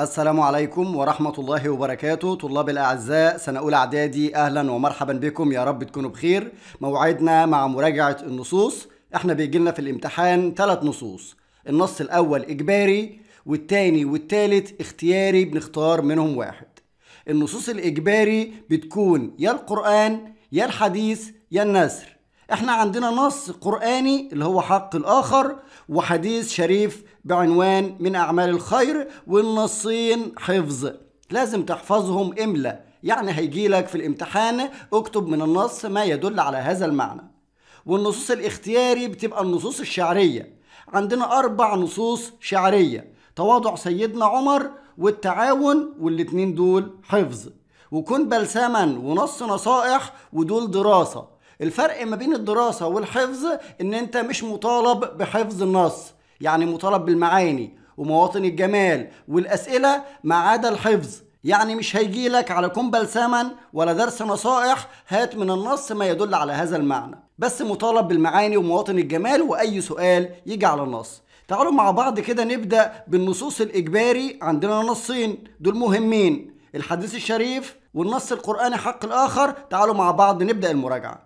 السلام عليكم ورحمة الله وبركاته طلاب الأعزاء سنة أولى إعدادي أهلا ومرحبا بكم يا رب تكونوا بخير موعدنا مع مراجعة النصوص احنا بيجي لنا في الامتحان ثلاث نصوص النص الأول إجباري والتاني والتالت اختياري بنختار منهم واحد النصوص الإجباري بتكون يا القرآن يا الحديث يا النسر احنا عندنا نص قرآني اللي هو حق الآخر وحديث شريف بعنوان من أعمال الخير والنصين حفظ لازم تحفظهم إملا يعني هيجيلك في الامتحان اكتب من النص ما يدل على هذا المعنى والنصوص الاختياري بتبقى النصوص الشعرية عندنا أربع نصوص شعرية تواضع سيدنا عمر والتعاون والاتنين دول حفظ وكن بلسما ونص نصائح ودول دراسة الفرق ما بين الدراسة والحفظ ان انت مش مطالب بحفظ النص يعني مطالب بالمعاني ومواطن الجمال والأسئلة ما عدا الحفظ يعني مش هيجيلك على كمبل سمن ولا درس نصائح هات من النص ما يدل على هذا المعنى بس مطالب بالمعاني ومواطن الجمال وأي سؤال يجي على النص تعالوا مع بعض كده نبدأ بالنصوص الإجباري عندنا نصين دول مهمين الحديث الشريف والنص القرآني حق الآخر تعالوا مع بعض نبدأ المراجعة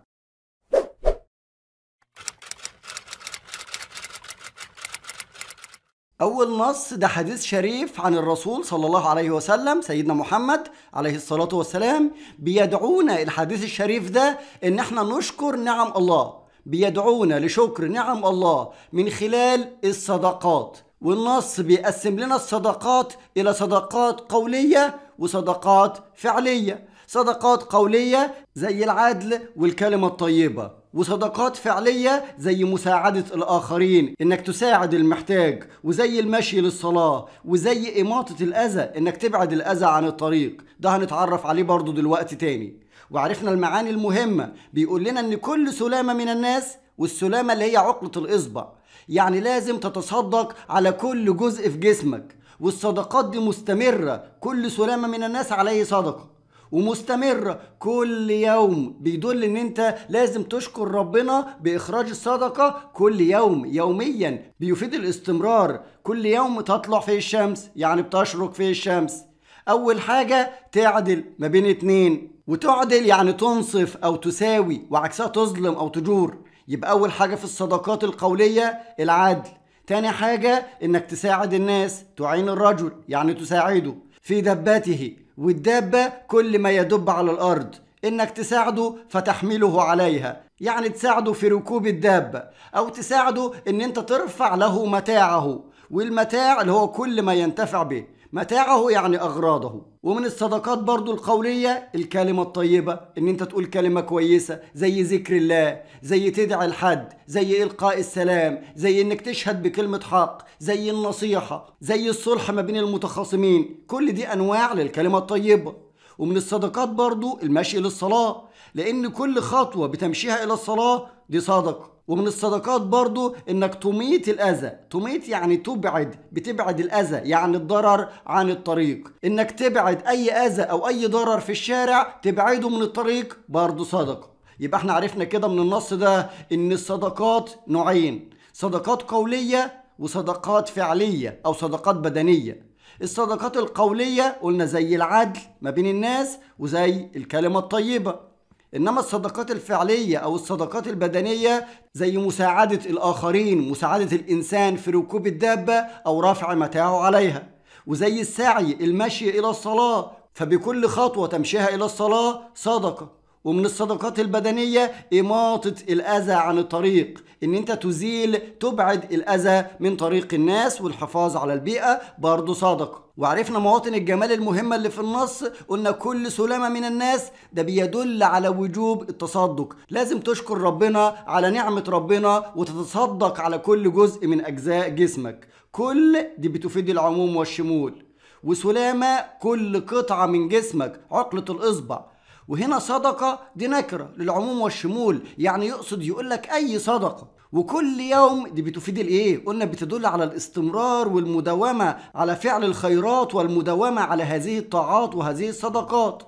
أول نص ده حديث شريف عن الرسول صلى الله عليه وسلم سيدنا محمد عليه الصلاة والسلام بيدعونا الحديث الشريف ده إن احنا نشكر نعم الله بيدعونا لشكر نعم الله من خلال الصدقات والنص بيقسم لنا الصدقات إلى صدقات قولية وصدقات فعلية صدقات قولية زي العدل والكلمة الطيبة وصدقات فعلية زي مساعدة الآخرين إنك تساعد المحتاج وزي المشي للصلاة وزي إماطة الأذى إنك تبعد الأذى عن الطريق ده هنتعرف عليه برضه دلوقتي تاني وعرفنا المعاني المهمة بيقول لنا إن كل سلامة من الناس والسلامة اللي هي عقلة الإصبع يعني لازم تتصدق على كل جزء في جسمك والصدقات دي مستمرة كل سلامة من الناس عليه صدقة ومستمرة كل يوم بيدل ان انت لازم تشكر ربنا باخراج الصدقة كل يوم يوميا بيفيد الاستمرار كل يوم تطلع في الشمس يعني بتشرق في الشمس اول حاجة تعدل ما بين اتنين وتعدل يعني تنصف او تساوي وعكسها تظلم او تجور يبقى اول حاجة في الصدقات القولية العدل تاني حاجة انك تساعد الناس تعين الرجل يعني تساعده في دبته والدابة كل ما يدب على الأرض إنك تساعده فتحمله عليها يعني تساعده في ركوب الدابة أو تساعده إن أنت ترفع له متاعه والمتاع اللي هو كل ما ينتفع به متاعه يعني أغراضه ومن الصدقات برضو القولية الكلمة الطيبة إن أنت تقول كلمة كويسة زي ذكر الله زي تدعي لحد زي إلقاء السلام زي إنك تشهد بكلمة حق زي النصيحة زي الصلح ما بين المتخاصمين كل دي أنواع للكلمة الطيبة ومن الصدقات برضو المشي للصلاة لأن كل خطوة بتمشيها إلى الصلاة دي صدقة ومن الصدقات برضو انك تميت الاذى تميت يعني تبعد بتبعد الاذى يعني الضرر عن الطريق انك تبعد اي اذى او اي ضرر في الشارع تبعده من الطريق برضو صدقه يبقى احنا عرفنا كده من النص ده ان الصدقات نوعين صدقات قوليه وصدقات فعليه او صدقات بدنيه الصدقات القوليه قلنا زي العدل ما بين الناس وزي الكلمه الطيبه انما الصدقات الفعليه او الصدقات البدنيه زي مساعده الاخرين مساعده الانسان في ركوب الدابه او رفع متاعه عليها وزي السعي المشي الى الصلاه فبكل خطوه تمشيها الى الصلاه صدقه ومن الصدقات البدنية إماطة الأذى عن الطريق إن أنت تزيل تبعد الأذى من طريق الناس والحفاظ على البيئة برضه صدقة وعرفنا مواطن الجمال المهمة اللي في النص قلنا كل سلامة من الناس ده بيدل على وجوب التصدق لازم تشكر ربنا على نعمة ربنا وتتصدق على كل جزء من أجزاء جسمك كل دي بتفيد العموم والشمول وسلامة كل قطعة من جسمك عقلة الإصبع وهنا صدقة دي نكرة للعموم والشمول يعني يقصد يقول لك أي صدقة وكل يوم دي بتفيد الايه قلنا بتدل على الاستمرار والمداومة على فعل الخيرات والمداومة على هذه الطاعات وهذه الصدقات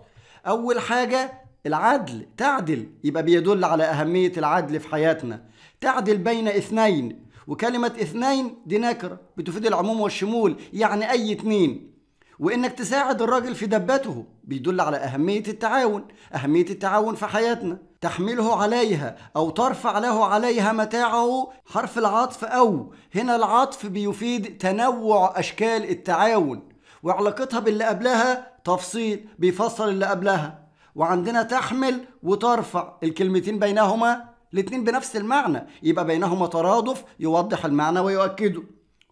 أول حاجة العدل تعدل يبقى بيدل على أهمية العدل في حياتنا تعدل بين اثنين وكلمة اثنين دي نكرة بتفيد العموم والشمول يعني أي اثنين وإنك تساعد الراجل في دبته بيدل على أهمية التعاون أهمية التعاون في حياتنا تحمله عليها أو ترفع له عليها متاعه حرف العطف أو هنا العطف بيفيد تنوع أشكال التعاون وعلاقتها باللي قبلها تفصيل بيفصل اللي قبلها وعندنا تحمل وترفع الكلمتين بينهما الاتنين بنفس المعنى يبقى بينهما ترادف يوضح المعنى ويؤكده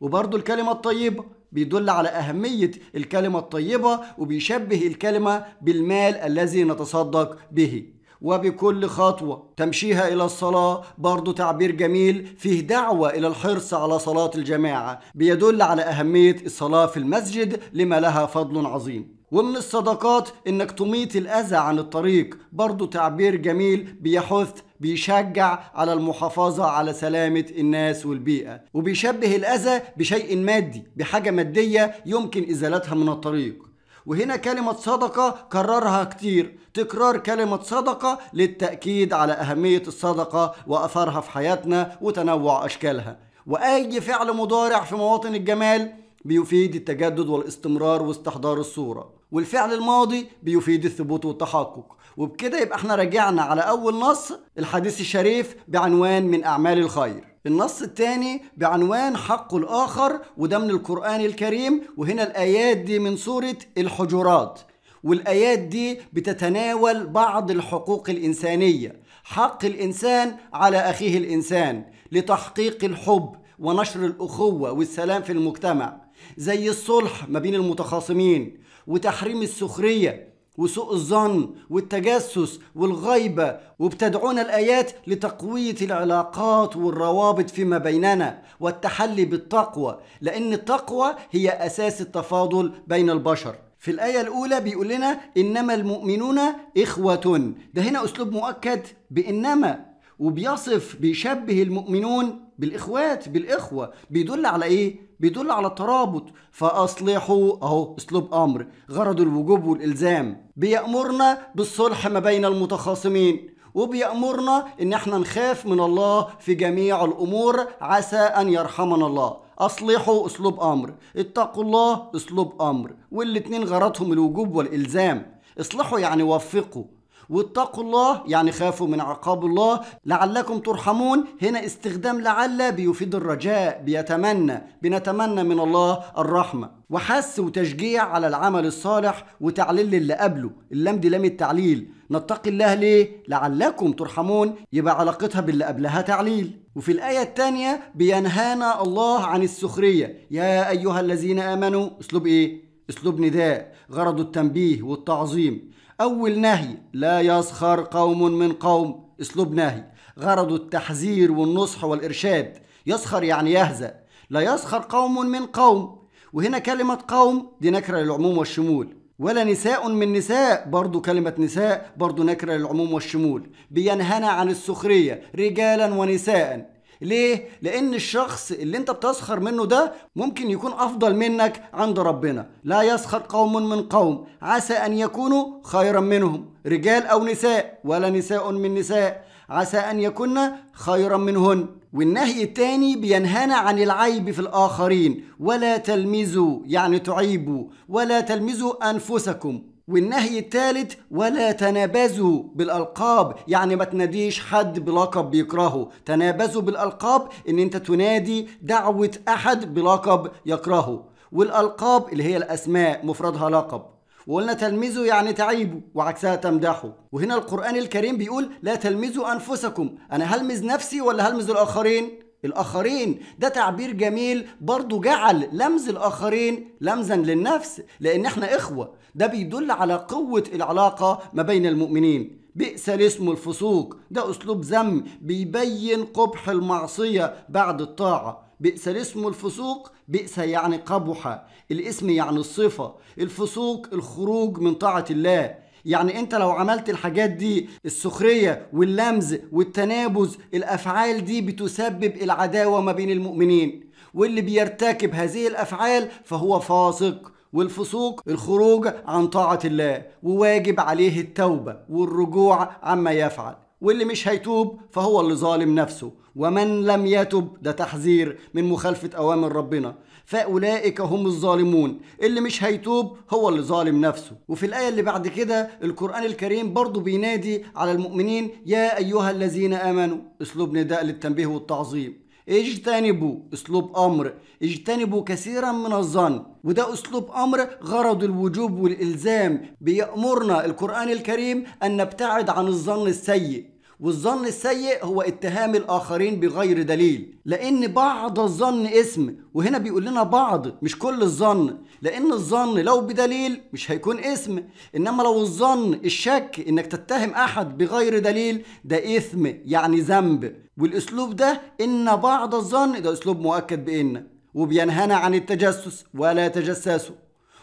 وبرضو الكلمة الطيبة بيدل على أهمية الكلمة الطيبة وبيشبه الكلمة بالمال الذي نتصدق به وبكل خطوة تمشيها إلى الصلاة برضو تعبير جميل فيه دعوة إلى الحرص على صلاة الجماعة بيدل على أهمية الصلاة في المسجد لما لها فضل عظيم ومن الصدقات انك تميط الاذى عن الطريق برضو تعبير جميل بيحث بيشجع على المحافظة على سلامة الناس والبيئة وبيشبه الأذى بشيء مادي بحاجة مادية يمكن إزالتها من الطريق وهنا كلمة صدقة كررها كتير تكرار كلمة صدقة للتأكيد على أهمية الصدقة وأثرها في حياتنا وتنوع أشكالها وأي فعل مضارع في مواطن الجمال بيفيد التجدد والاستمرار واستحضار الصوره والفعل الماضي بيفيد الثبوت والتحقق وبكده يبقى احنا رجعنا على اول نص الحديث الشريف بعنوان من اعمال الخير النص الثاني بعنوان حق الاخر وده من القران الكريم وهنا الايات دي من سوره الحجرات والايات دي بتتناول بعض الحقوق الانسانيه حق الانسان على اخيه الانسان لتحقيق الحب ونشر الاخوه والسلام في المجتمع زي الصلح ما بين المتخاصمين وتحريم السخرية وسوء الظن والتجسس والغيبة وبتدعونا الآيات لتقوية العلاقات والروابط فيما بيننا والتحلي بالتقوى لأن التقوى هي أساس التفاضل بين البشر في الآية الأولى بيقول لنا إنما المؤمنون إخوة ده هنا أسلوب مؤكد بإنما وبيصف بيشبه المؤمنون بالاخوات بالاخوه بيدل على ايه بيدل على الترابط فاصلحوا اهو اسلوب امر غرض الوجوب والالزام بيامرنا بالصلح ما بين المتخاصمين وبيامرنا ان احنا نخاف من الله في جميع الامور عسى ان يرحمنا الله اصلحوا اسلوب امر اتقوا الله اسلوب امر والاتنين غرضهم الوجوب والالزام اصلحوا يعني وفقوا واتقوا الله يعني خافوا من عقاب الله لعلكم ترحمون هنا استخدام لعل بيفيد الرجاء بيتمنى بنتمنى من الله الرحمة وحس وتشجيع على العمل الصالح وتعليل اللي قبله اللام دي لام التعليل نتقي الله ليه لعلكم ترحمون يبقى علاقتها باللي قبلها تعليل وفي الآية الثانية بينهانا الله عن السخرية يا أيها الذين آمنوا أسلوب إيه؟ أسلوب نداء غرضه التنبيه والتعظيم أول نهي لا يسخر قوم من قوم أسلوب نهي غرضه التحذير والنصح والإرشاد يسخر يعني يهزأ لا يسخر قوم من قوم وهنا كلمة قوم دي نكرة للعموم والشمول ولا نساء من نساء برضو كلمة نساء برضو نكرة للعموم والشمول بينهنا عن السخرية رجالا ونساء ليه لان الشخص اللي انت بتسخر منه ده ممكن يكون افضل منك عند ربنا لا يسخر قوم من قوم عسى ان يكونوا خيرا منهم رجال او نساء ولا نساء من نساء عسى ان يكن خيرا منهن والنهي الثاني بينهانا عن العيب في الاخرين ولا تلمزوا يعني تعيبوا ولا تلمزوا انفسكم والنهي الثالث ولا تنابزوا بالالقاب يعني ما تناديش حد بلقب بيكرهه تنابزوا بالالقاب ان انت تنادي دعوه احد بلقب يكرهه والالقاب اللي هي الاسماء مفردها لقب وقلنا تلمذوا يعني تعيبوا وعكسها تمدحوا وهنا القران الكريم بيقول لا تلمذوا انفسكم انا هلمز نفسي ولا هلمز الاخرين الآخرين ده تعبير جميل برضو جعل لمز الآخرين لمزا للنفس لأن احنا إخوة ده بيدل على قوة العلاقة ما بين المؤمنين بئس الاسم الفسوق ده أسلوب ذم بيبين قبح المعصية بعد الطاعة بئس الاسم الفسوق بئس يعني قبح الاسم يعني الصفة الفسوق الخروج من طاعة الله يعني انت لو عملت الحاجات دي السخرية واللمز والتنابز الافعال دي بتسبب العداوة ما بين المؤمنين واللي بيرتكب هذه الافعال فهو فاسق والفسوق الخروج عن طاعة الله وواجب عليه التوبة والرجوع عما يفعل واللي مش هيتوب فهو اللي ظالم نفسه ومن لم يتب ده تحذير من مخالفة أوامر ربنا فاولئك هم الظالمون اللي مش هيتوب هو اللي ظالم نفسه وفي الايه اللي بعد كده القران الكريم برضه بينادي على المؤمنين يا ايها الذين امنوا اسلوب نداء للتنبيه والتعظيم اجتنبوا اسلوب امر اجتنبوا كثيرا من الظن وده اسلوب امر غرض الوجوب والالزام بيامرنا القران الكريم ان نبتعد عن الظن السيء والظن السيء هو اتهام الآخرين بغير دليل لأن بعض الظن اسم وهنا بيقول لنا بعض مش كل الظن لأن الظن لو بدليل مش هيكون اسم إنما لو الظن الشك إنك تتهم أحد بغير دليل ده إثم يعني ذنب والأسلوب ده إن بعض الظن ده أسلوب مؤكد بإن وبينهانا عن التجسس ولا تجسسوا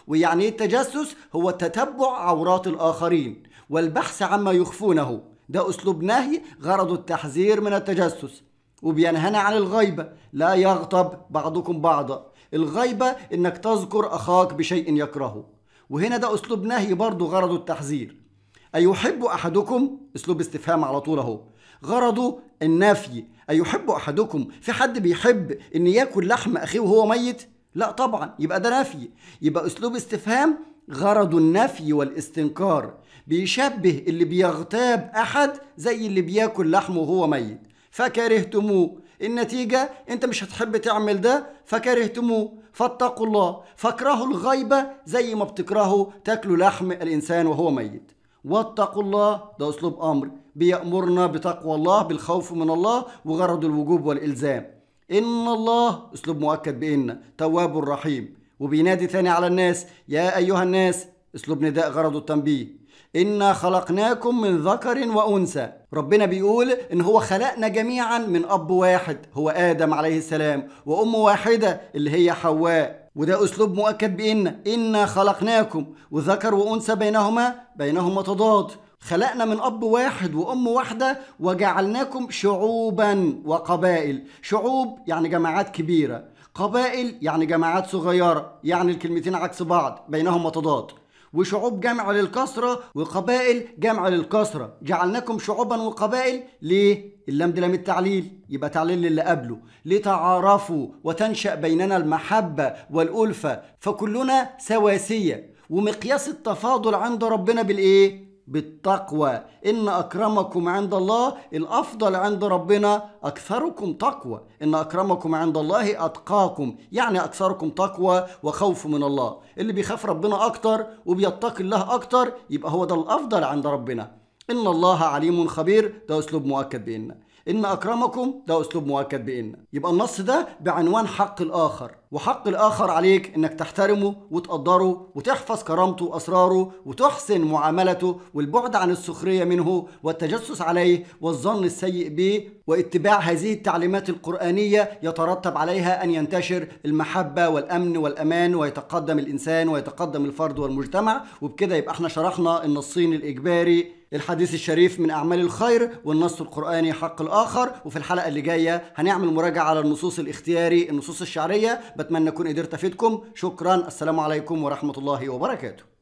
ويعني إيه التجسس هو تتبع عورات الآخرين والبحث عما يخفونه ده أسلوب نهي غرضه التحذير من التجسس وبينهانا عن الغيبة لا يغتب بعضكم بعضا الغيبة إنك تذكر أخاك بشيء يكرهه وهنا ده أسلوب نهي برضه غرضه التحذير أيحب أحدكم أسلوب استفهام على طول أهو غرضه النفي أيحب أحدكم في حد بيحب إن ياكل لحم أخيه وهو ميت؟ لا طبعا يبقى ده نفي يبقى أسلوب استفهام غرض النفي والاستنكار بيشبه اللي بيغتاب أحد زي اللي بياكل لحمه وهو ميت فكرهتموه النتيجة أنت مش هتحب تعمل ده فكرهتموه فاتقوا الله فاكرهوا الغيبة زي ما بتكرهوا تاكلوا لحم الإنسان وهو ميت واتقوا الله ده أسلوب أمر بيأمرنا بتقوى الله بالخوف من الله وغرض الوجوب والإلزام إن الله أسلوب مؤكد بإن تواب رحيم وبينادي ثاني على الناس يا أيها الناس أسلوب نداء غرضه التنبيه إنا خلقناكم من ذكر وأنثى ربنا بيقول إن هو خلقنا جميعا من أب واحد هو آدم عليه السلام وأم واحدة اللي هي حواء وده أسلوب مؤكد بإن إنا خلقناكم وذكر وأنثى بينهما بينهما تضاد خلقنا من أب واحد وأم واحدة وجعلناكم شعوبا وقبائل شعوب يعني جماعات كبيرة قبائل يعني جماعات صغيرة يعني الكلمتين عكس بعض بينهما تضاد وشعوب جمع للكسرة وقبائل جمع للكسرة جعلناكم شعوبا وقبائل ليه؟ اللام دي لام التعليل يبقى تعليل اللي قبله لتعارفوا وتنشأ بيننا المحبة والألفة فكلنا سواسية ومقياس التفاضل عند ربنا بالإيه؟ بالتقوى إن أكرمكم عند الله الأفضل عند ربنا أكثركم تقوى إن أكرمكم عند الله أتقاكم يعني أكثركم تقوى وخوف من الله اللي بيخاف ربنا أكتر وبيتقي الله أكتر يبقى هو ده الأفضل عند ربنا إن الله عليم خبير ده أسلوب مؤكد بإن ان اكرمكم ده اسلوب مؤكد بان يبقى النص ده بعنوان حق الاخر وحق الاخر عليك انك تحترمه وتقدره وتحفظ كرامته واسراره وتحسن معاملته والبعد عن السخريه منه والتجسس عليه والظن السيء به واتباع هذه التعليمات القرانيه يترتب عليها ان ينتشر المحبه والامن والامان ويتقدم الانسان ويتقدم الفرد والمجتمع وبكده يبقى احنا شرحنا النصين الاجباري الحديث الشريف من أعمال الخير والنص القرآني حق الآخر وفي الحلقة اللي جاية هنعمل مراجعة على النصوص الاختياري النصوص الشعرية بتمنى أكون قدرت أفيدكم شكرا السلام عليكم ورحمة الله وبركاته